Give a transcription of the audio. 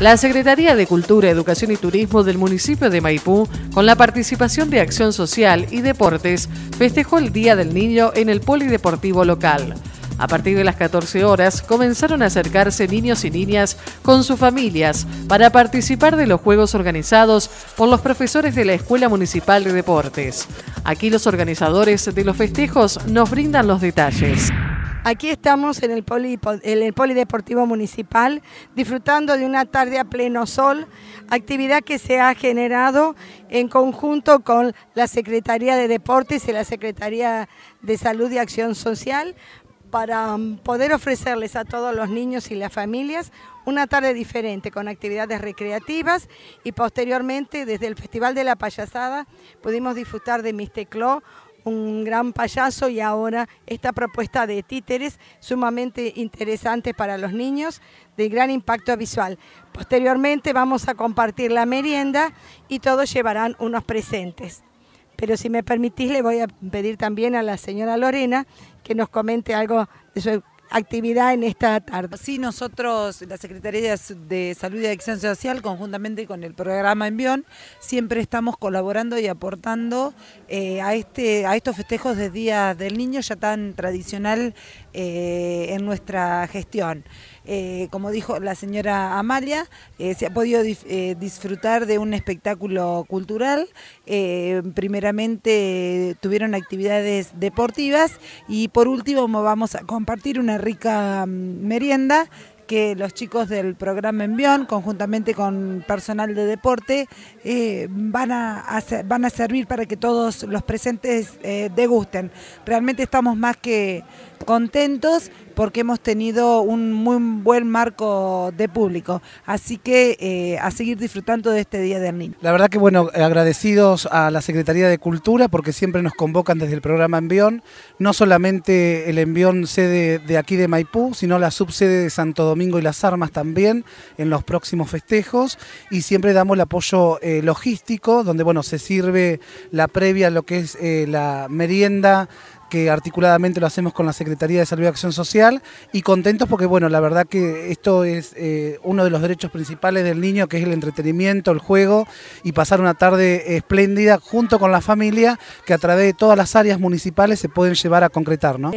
La Secretaría de Cultura, Educación y Turismo del municipio de Maipú, con la participación de Acción Social y Deportes, festejó el Día del Niño en el Polideportivo local. A partir de las 14 horas comenzaron a acercarse niños y niñas con sus familias para participar de los juegos organizados por los profesores de la Escuela Municipal de Deportes. Aquí los organizadores de los festejos nos brindan los detalles. Aquí estamos en el, Polideportivo Municipal, disfrutando de una tarde a pleno sol, actividad que se ha generado en conjunto con la Secretaría de Deportes y la Secretaría de Salud y Acción Social para um, poder ofrecerles a todos los niños y las familias una tarde diferente con actividades recreativas y posteriormente desde el Festival de la Payasada pudimos disfrutar de Mistecló, un gran payaso y ahora esta propuesta de títeres sumamente interesante para los niños, de gran impacto visual. Posteriormente vamos a compartir la merienda y todos llevarán unos presentes. Pero si me permitís, le voy a pedir también a la señora Lorena que nos comente algo de su actividad en esta tarde. Sí, nosotros, la Secretaría de Salud y Acción Social, conjuntamente con el programa Envión, siempre estamos colaborando y aportando eh, a, este, a estos festejos de Día del Niño ya tan tradicional eh, en nuestra gestión. Eh, como dijo la señora Amalia, eh, se ha podido eh, disfrutar de un espectáculo cultural. primeramente tuvieron actividades deportivas y por último vamos a compartir una rica mm, merienda que los chicos del programa Envión, conjuntamente con personal de deporte, van, a van a servir para que todos los presentes degusten. Realmente estamos más que contentos porque hemos tenido un muy buen marco de público. Así que eh, a seguir disfrutando de este Día de Niño. La verdad que bueno, agradecidos a la Secretaría de Cultura porque siempre nos convocan desde el programa Envión, no solamente el Envión sede de aquí de Maipú, sino la subsede de Santo Domingo y Las Armas también en los próximos festejos y siempre damos el apoyo eh, logístico donde bueno, se sirve la previa, lo que es eh, la merienda que articuladamente lo hacemos con la Secretaría de Salud y Acción Social y contentos porque, bueno, la verdad que esto es eh, uno de los derechos principales del niño, que es el entretenimiento, el juego y pasar una tarde espléndida junto con la familia que a través de todas las áreas municipales se pueden llevar a concretar, ¿no?